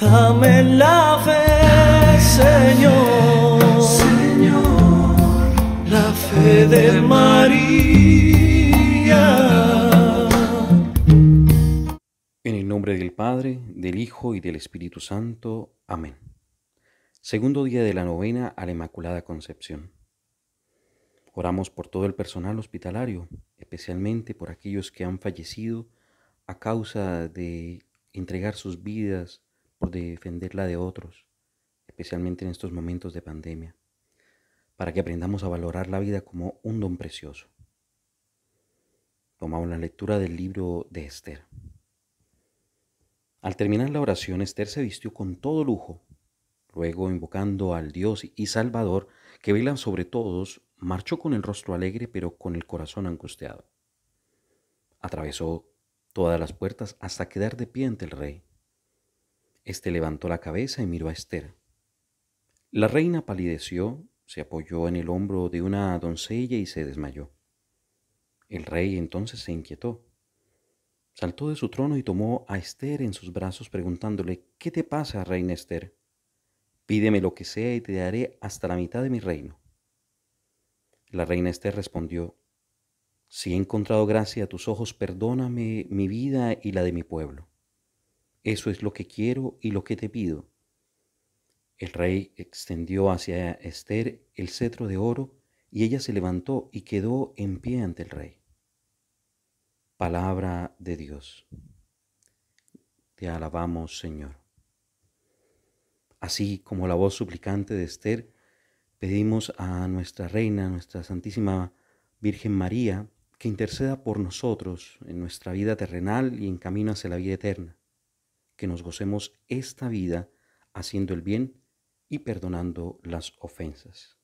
Dame la fe, Señor. Señor, la fe de María. En el nombre del Padre, del Hijo y del Espíritu Santo. Amén. Segundo día de la novena a la Inmaculada Concepción. Oramos por todo el personal hospitalario, especialmente por aquellos que han fallecido a causa de entregar sus vidas defenderla de otros, especialmente en estos momentos de pandemia, para que aprendamos a valorar la vida como un don precioso. Tomamos la lectura del libro de Esther. Al terminar la oración, Esther se vistió con todo lujo. Luego, invocando al Dios y Salvador que velan sobre todos, marchó con el rostro alegre pero con el corazón angustiado. Atravesó todas las puertas hasta quedar de pie ante el rey. Este levantó la cabeza y miró a Esther. La reina palideció, se apoyó en el hombro de una doncella y se desmayó. El rey entonces se inquietó. Saltó de su trono y tomó a Esther en sus brazos preguntándole, ¿qué te pasa, reina Esther? Pídeme lo que sea y te daré hasta la mitad de mi reino. La reina Esther respondió, Si he encontrado gracia a tus ojos, perdóname mi vida y la de mi pueblo. Eso es lo que quiero y lo que te pido. El rey extendió hacia Esther el cetro de oro, y ella se levantó y quedó en pie ante el rey. Palabra de Dios. Te alabamos, Señor. Así como la voz suplicante de Esther, pedimos a nuestra Reina, nuestra Santísima Virgen María, que interceda por nosotros en nuestra vida terrenal y en camino hacia la vida eterna que nos gocemos esta vida haciendo el bien y perdonando las ofensas.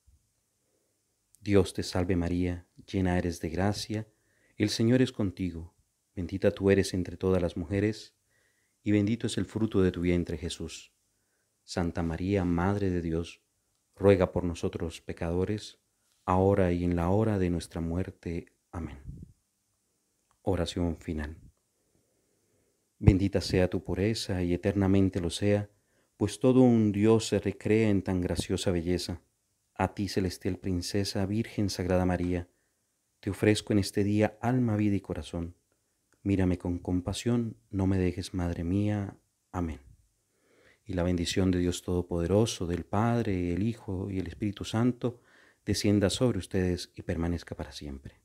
Dios te salve María, llena eres de gracia, el Señor es contigo, bendita tú eres entre todas las mujeres, y bendito es el fruto de tu vientre Jesús. Santa María, Madre de Dios, ruega por nosotros pecadores, ahora y en la hora de nuestra muerte. Amén. Oración final. Bendita sea tu pureza y eternamente lo sea, pues todo un Dios se recrea en tan graciosa belleza. A ti, celestial princesa, Virgen Sagrada María, te ofrezco en este día alma, vida y corazón. Mírame con compasión, no me dejes, Madre mía. Amén. Y la bendición de Dios Todopoderoso, del Padre, el Hijo y el Espíritu Santo, descienda sobre ustedes y permanezca para siempre.